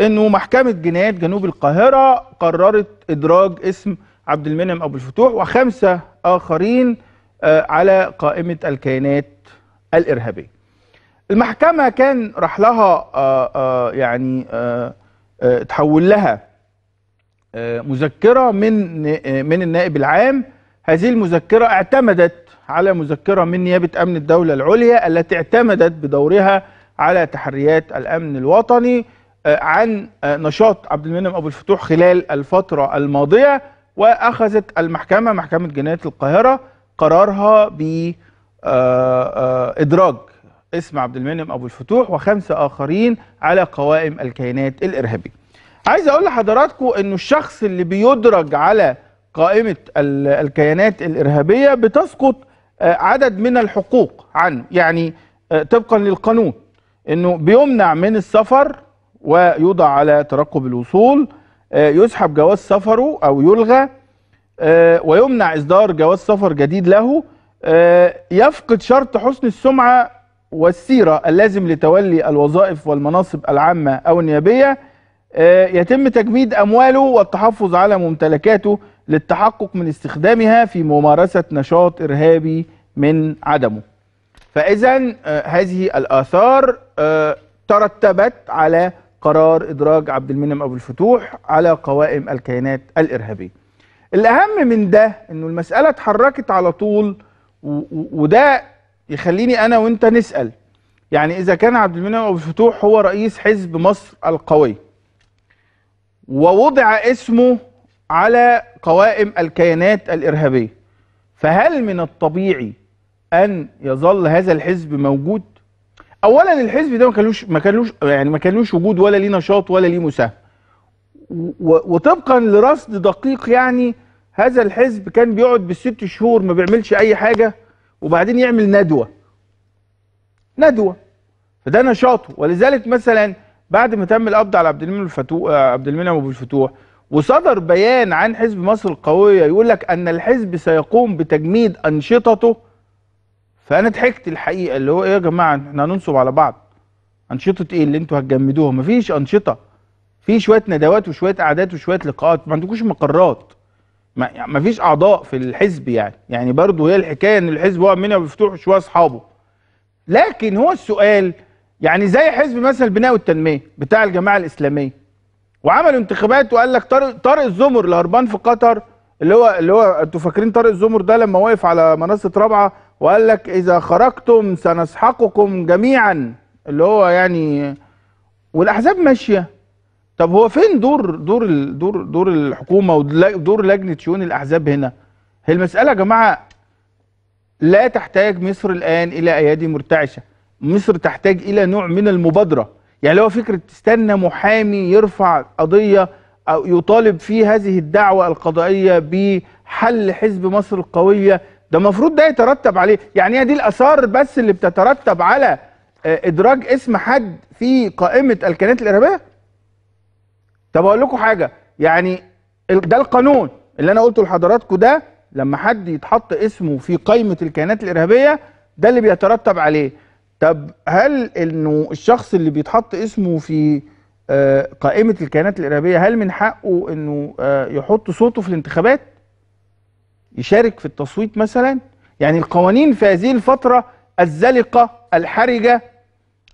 انه محكمه جنايات جنوب القاهره قررت ادراج اسم عبد المنعم ابو الفتوح وخمسه اخرين آه، على قائمه الكيانات الارهابيه. المحكمه كان راح لها آه، آه، يعني تحول لها مذكره من من النائب العام هذه المذكره اعتمدت على مذكره من نيابه امن الدوله العليا التي اعتمدت بدورها على تحريات الامن الوطني عن نشاط عبد المنعم ابو الفتوح خلال الفتره الماضيه واخذت المحكمه محكمه جنايه القاهره قرارها ب آه، آه، ادراج اسم عبد المنعم ابو الفتوح وخمسه اخرين على قوائم الكيانات الارهابيه. عايز اقول لحضراتكم انه الشخص اللي بيدرج على قائمه الكيانات الارهابيه بتسقط آه، عدد من الحقوق عنه، يعني طبقا للقانون انه بيمنع من السفر ويوضع على ترقب الوصول آه، يسحب جواز سفره أو يلغى آه، ويمنع إصدار جواز سفر جديد له آه، يفقد شرط حسن السمعة والسيرة اللازم لتولي الوظائف والمناصب العامة أو النيابية يتم تجميد أمواله والتحفظ على ممتلكاته للتحقق من استخدامها في ممارسة نشاط إرهابي من عدمه فإذا هذه الآثار ترتبت على قرار إدراج عبد المنعم أبو الفتوح على قوائم الكيانات الإرهابية الأهم من ده أنه المسألة اتحركت على طول وده يخليني أنا وإنت نسأل يعني إذا كان عبد المنعم أبو الفتوح هو رئيس حزب مصر القوي ووضع اسمه على قوائم الكيانات الإرهابية فهل من الطبيعي أن يظل هذا الحزب موجود؟ اولا الحزب ده ما كانلوش ما كانلوش يعني ما كانلوش وجود ولا ليه نشاط ولا ليه مساهمه وطبقا لرصد دقيق يعني هذا الحزب كان بيقعد بالست شهور ما بيعملش اي حاجه وبعدين يعمل ندوه ندوه فده نشاطه ولذلك مثلا بعد ما تم القبض على عبد المنعم الفتوح عبد المنعم ابو الفتوح وصدر بيان عن حزب مصر القويه يقول لك ان الحزب سيقوم بتجميد انشطته فانا ضحكت الحقيقه اللي هو ايه يا جماعه احنا هننصب على بعض انشطه ايه اللي انتوا هتجمدوها مفيش انشطه في شويه ندوات وشويه قعدات وشويه لقاءات ما عندكوش مقرات ما مفيش اعضاء في الحزب يعني يعني برضه هي الحكايه ان الحزب واقف منها مفتوح شويه اصحابه لكن هو السؤال يعني زي حزب مثلا البناء والتنميه بتاع الجماعه الاسلاميه وعملوا انتخابات وقال لك طارق طارق الزمر الهربان في قطر اللي هو اللي هو انتوا فاكرين طارق الزمر ده لما واقف على منصه رابعه وقال لك إذا خرجتم سنسحقكم جميعا اللي هو يعني والأحزاب ماشية طب هو فين دور دور دور دور الحكومة ودور لجنة شؤون الأحزاب هنا؟ هي المسألة يا جماعة لا تحتاج مصر الآن إلى أيادي مرتعشة مصر تحتاج إلى نوع من المبادرة يعني لو فكرة تستنى محامي يرفع قضية أو يطالب في هذه الدعوة القضائية بحل حزب مصر القوية ده المفروض ده يترتب عليه يعني هي دي الاثار بس اللي بتترتب على آه، ادراج اسم حد في قائمه الكيانات الارهابيه طب اقول لكم حاجه يعني ده القانون اللي انا قلته لحضراتكم ده لما حد يتحط اسمه في قائمه الكيانات الارهابيه ده اللي بيترتب عليه طب هل انه الشخص اللي بيتحط اسمه في آه، قائمه الكيانات الارهابيه هل من حقه انه آه، يحط صوته في الانتخابات يشارك في التصويت مثلا يعني القوانين في هذه الفترة الزلقة الحرجة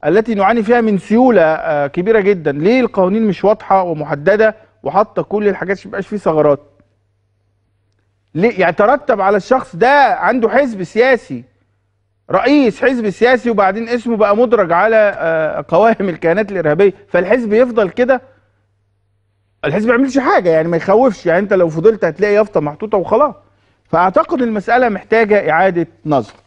التي نعاني فيها من سيولة آه، كبيرة جدا ليه القوانين مش واضحة ومحددة وحاطة كل الحاجات مش ميبقاش فيه ثغرات ليه يعني ترتب على الشخص ده عنده حزب سياسي رئيس حزب سياسي وبعدين اسمه بقى مدرج على آه، قوائم الكيانات الإرهابية فالحزب يفضل كده الحزب ما يعملش حاجة يعني ما يخوفش يعني انت لو فضلت هتلاقي يافطة محطوطة وخلاص فأعتقد المسألة محتاجة إعادة نظر